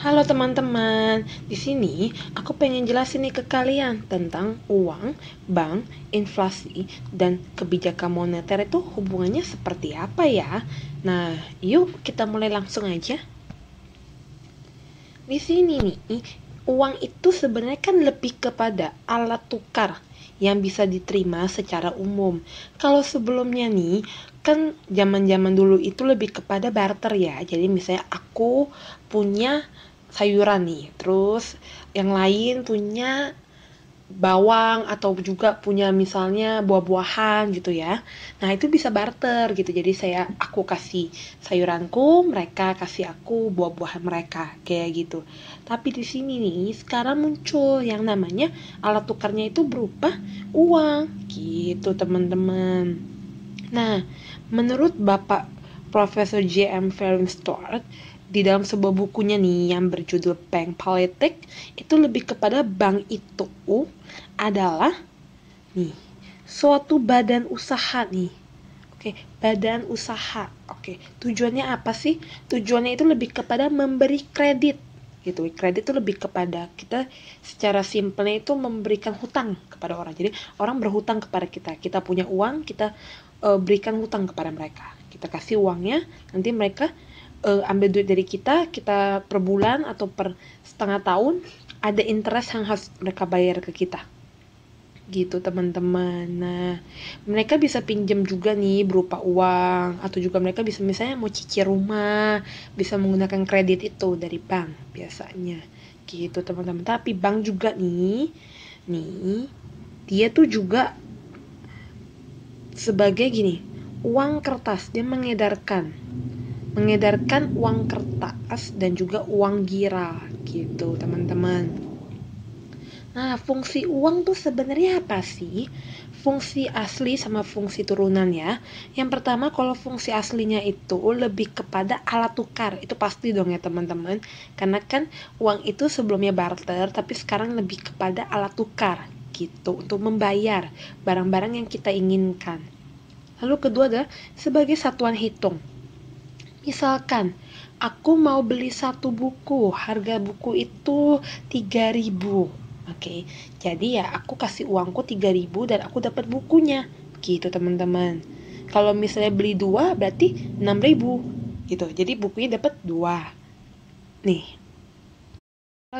Halo teman-teman, di sini aku pengen jelasin nih ke kalian tentang uang, bank, inflasi, dan kebijakan moneter itu hubungannya seperti apa ya. Nah, yuk kita mulai langsung aja. Di sini nih, uang itu sebenarnya kan lebih kepada alat tukar yang bisa diterima secara umum. Kalau sebelumnya nih, kan zaman-zaman dulu itu lebih kepada barter ya. Jadi misalnya aku punya sayuran nih, terus yang lain punya bawang atau juga punya misalnya buah-buahan gitu ya. Nah, itu bisa barter gitu. Jadi saya aku kasih sayuranku, mereka kasih aku buah-buahan mereka kayak gitu. Tapi di sini nih sekarang muncul yang namanya alat tukarnya itu berupa uang gitu, teman-teman. Nah, menurut Bapak Profesor J.M. Felling di dalam sebuah bukunya nih yang berjudul Bank Politik itu lebih kepada bank itu adalah nih suatu badan usaha nih Oke, badan usaha. Oke, tujuannya apa sih? Tujuannya itu lebih kepada memberi kredit gitu. Kredit itu lebih kepada kita secara simpelnya itu memberikan hutang kepada orang. Jadi, orang berhutang kepada kita. Kita punya uang, kita uh, berikan hutang kepada mereka. Kita kasih uangnya, nanti mereka uh, ambil duit dari kita kita per bulan atau per setengah tahun ada interest yang harus mereka bayar ke kita gitu teman-teman. Nah, mereka bisa pinjam juga nih berupa uang atau juga mereka bisa misalnya mau cicil rumah, bisa menggunakan kredit itu dari bank biasanya. Gitu teman-teman. Tapi bank juga nih, nih dia tuh juga sebagai gini, uang kertas dia mengedarkan mengedarkan uang kertas dan juga uang gira gitu teman-teman nah fungsi uang tuh sebenarnya apa sih fungsi asli sama fungsi turunan ya yang pertama kalau fungsi aslinya itu lebih kepada alat tukar itu pasti dong ya teman-teman karena kan uang itu sebelumnya barter tapi sekarang lebih kepada alat tukar gitu untuk membayar barang-barang yang kita inginkan lalu kedua adalah sebagai satuan hitung Misalkan, aku mau beli satu buku, harga buku itu 3000 Oke, okay. jadi ya aku kasih uangku 3000 dan aku dapat bukunya. Gitu teman-teman. Kalau misalnya beli dua, berarti 6000 gitu. Jadi bukunya dapat dua. Nih,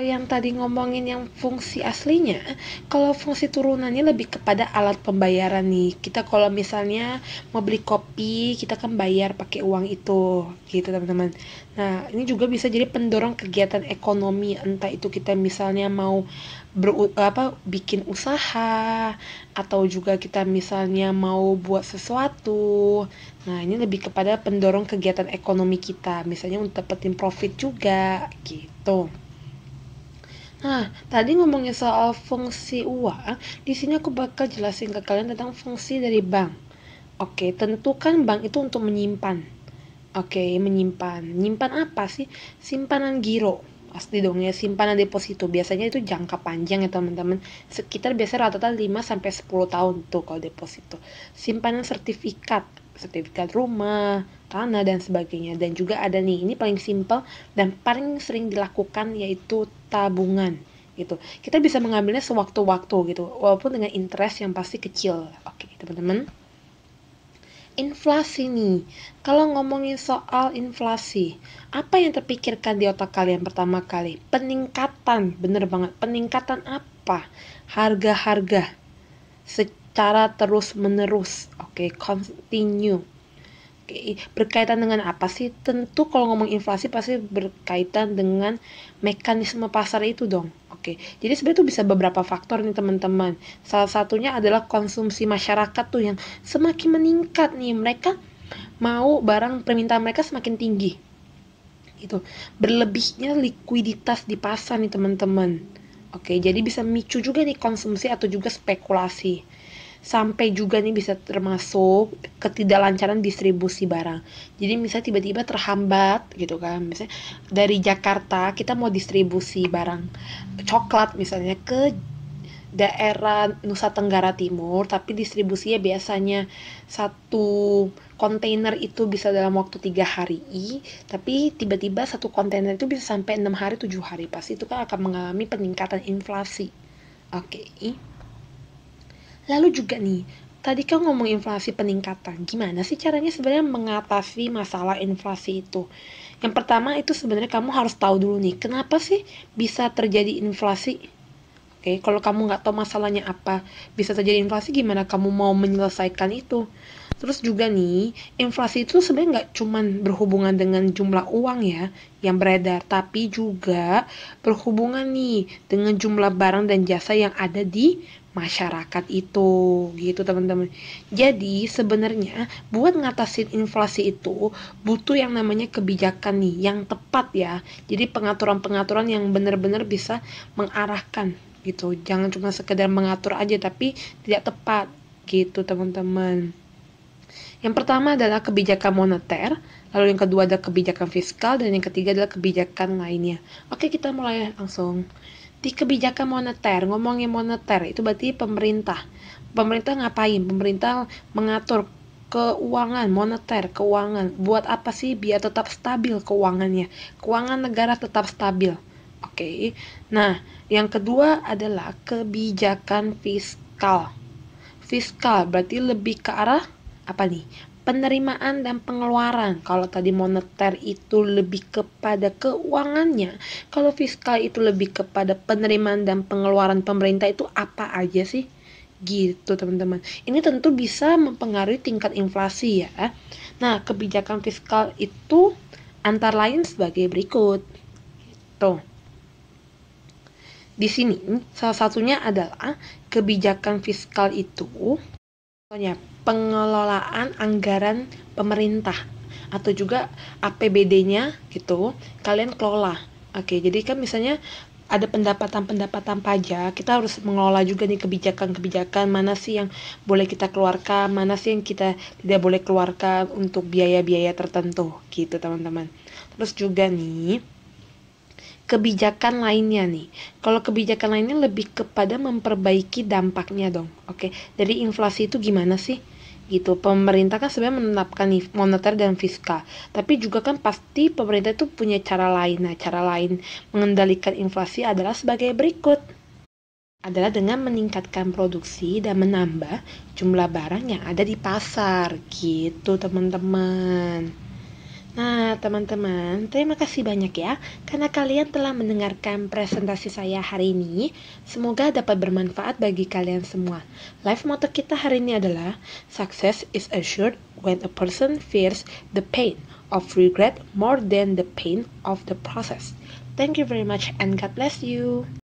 kalau yang tadi ngomongin yang fungsi aslinya, kalau fungsi turunannya lebih kepada alat pembayaran nih. Kita kalau misalnya mau beli kopi, kita kan bayar pakai uang itu, gitu teman-teman. Nah, ini juga bisa jadi pendorong kegiatan ekonomi, entah itu kita misalnya mau ber, apa bikin usaha atau juga kita misalnya mau buat sesuatu. Nah, ini lebih kepada pendorong kegiatan ekonomi kita, misalnya untuk dapetin profit juga gitu. Nah, tadi ngomongnya soal fungsi uang, di sini aku bakal jelasin ke kalian tentang fungsi dari bank. Oke, tentukan bank itu untuk menyimpan. Oke, menyimpan. menyimpan apa sih? Simpanan giro. Pasti dong ya, simpanan deposito. Biasanya itu jangka panjang ya teman-teman. Sekitar biasanya rata-rata 5 sampai 10 tahun tuh kalau deposito. Simpanan sertifikat sertifikat rumah, tanah dan sebagainya. Dan juga ada nih, ini paling simple dan paling sering dilakukan yaitu tabungan gitu. Kita bisa mengambilnya sewaktu-waktu gitu, walaupun dengan interest yang pasti kecil. Oke, teman-teman. Inflasi nih. Kalau ngomongin soal inflasi, apa yang terpikirkan di otak kalian pertama kali? Peningkatan, bener banget. Peningkatan apa? Harga-harga secara terus-menerus. Oke, okay, continue. Okay, berkaitan dengan apa sih? Tentu kalau ngomong inflasi pasti berkaitan dengan mekanisme pasar itu dong. Oke, jadi sebenarnya itu bisa beberapa faktor nih teman-teman. Salah satunya adalah konsumsi masyarakat tuh yang semakin meningkat nih. Mereka mau barang permintaan mereka semakin tinggi. Itu berlebihnya likuiditas di pasar nih teman-teman. Oke, jadi bisa micu juga nih konsumsi atau juga spekulasi sampai juga nih bisa termasuk ketidaklancaran distribusi barang. Jadi misalnya tiba-tiba terhambat gitu kan. Misalnya dari Jakarta kita mau distribusi barang coklat misalnya ke daerah Nusa Tenggara Timur, tapi distribusinya biasanya satu kontainer itu bisa dalam waktu tiga hari, tapi tiba-tiba satu kontainer itu bisa sampai enam hari, tujuh hari, pasti itu kan akan mengalami peningkatan inflasi. Oke. Okay. Lalu juga nih, tadi kan ngomong inflasi peningkatan. Gimana sih caranya sebenarnya mengatasi masalah inflasi itu? Yang pertama itu sebenarnya kamu harus tahu dulu nih, kenapa sih bisa terjadi inflasi? Oke, kalau kamu nggak tahu masalahnya apa, bisa terjadi inflasi gimana kamu mau menyelesaikan itu? Terus juga nih, inflasi itu sebenarnya nggak cuma berhubungan dengan jumlah uang ya yang beredar, tapi juga berhubungan nih dengan jumlah barang dan jasa yang ada di masyarakat itu gitu teman-teman. Jadi sebenarnya buat ngatasin inflasi itu butuh yang namanya kebijakan nih yang tepat ya. Jadi pengaturan-pengaturan yang benar-benar bisa mengarahkan gitu. Jangan cuma sekedar mengatur aja tapi tidak tepat gitu teman-teman. Yang pertama adalah kebijakan moneter, lalu yang kedua adalah kebijakan fiskal dan yang ketiga adalah kebijakan lainnya. Oke, kita mulai langsung di kebijakan moneter ngomongin moneter itu berarti pemerintah pemerintah ngapain pemerintah mengatur keuangan moneter keuangan buat apa sih biar tetap stabil keuangannya keuangan negara tetap stabil oke okay. nah yang kedua adalah kebijakan fiskal fiskal berarti lebih ke arah apa nih penerimaan dan pengeluaran. Kalau tadi moneter itu lebih kepada keuangannya, kalau fiskal itu lebih kepada penerimaan dan pengeluaran pemerintah itu apa aja sih? Gitu teman-teman. Ini tentu bisa mempengaruhi tingkat inflasi ya. Nah, kebijakan fiskal itu antara lain sebagai berikut. Tuh. Gitu. Di sini salah satunya adalah kebijakan fiskal itu Contohnya pengelolaan anggaran pemerintah atau juga APBD-nya gitu kalian kelola. Oke, jadi kan misalnya ada pendapatan-pendapatan pajak, kita harus mengelola juga nih kebijakan-kebijakan mana sih yang boleh kita keluarkan, mana sih yang kita tidak boleh keluarkan untuk biaya-biaya tertentu gitu, teman-teman. Terus juga nih kebijakan lainnya nih. Kalau kebijakan lainnya lebih kepada memperbaiki dampaknya dong. Oke, dari inflasi itu gimana sih? gitu. Pemerintah kan sebenarnya menetapkan moneter dan fiskal, tapi juga kan pasti pemerintah itu punya cara lain. Nah, cara lain mengendalikan inflasi adalah sebagai berikut adalah dengan meningkatkan produksi dan menambah jumlah barang yang ada di pasar gitu teman-teman. Nah, teman-teman, terima kasih banyak ya karena kalian telah mendengarkan presentasi saya hari ini. Semoga dapat bermanfaat bagi kalian semua. Life motto kita hari ini adalah success is assured when a person fears the pain of regret more than the pain of the process. Thank you very much and God bless you.